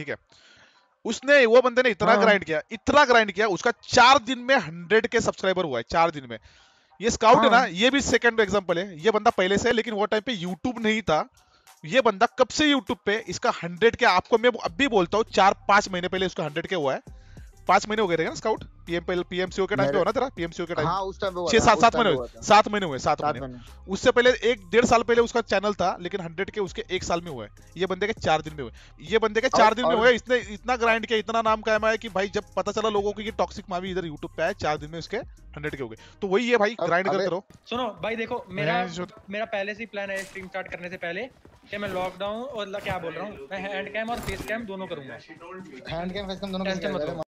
ठीक है उसने वो बंदे ने इतना ग्राइंड हाँ। किया इतना ग्राइंड किया उसका चार दिन में हंड्रेड के सब्सक्राइबर हुआ है चार दिन में ये स्काउट है ना हाँ। ये भी सेकंड एग्जांपल है ये बंदा पहले से है लेकिन वो टाइम पे यूट्यूब नहीं था ये बंदा कब से यूट्यूब पे इसका हंड्रेड के आपको मैं अब भी बोलता हूँ चार पांच महीने पहले उसका हंड्रेड के हुआ है पांच महीने हो गए थे ना स्काउट पीएमसीओ के टाइम पे होना तेरा पीएमसीओ के टाइम छह सात सात महीने हुए सात महीने हुए सात महीने उससे पहले एक डेढ़ साल पहले उसका चैनल था लेकिन हंड्रेड के उसके एक साल में हुए ये बंदे के चार दिन में हुए ये बंदे के चार दिन में हुए इसने इतना ग्राइंड किया इतना नाम कायम है कि भाई जब पता चला लोगों को टॉक्सिक मावी इधर यूट्यूब पे आए चार दिन में उसके हंड्रेड के हो गए तो वही है भाई ग्राइंड करते रहो सुनो भाई देखो मेरा मेरा पहले से प्लान है स्ट्रीम स्टार्ट करने से पहले कि मैं लॉकडाउन और क्या बोल रहा हूँ मैं हैंड कैम और फेस कैम दोनों करूंगा हैंड कैम फेस कैम दोनों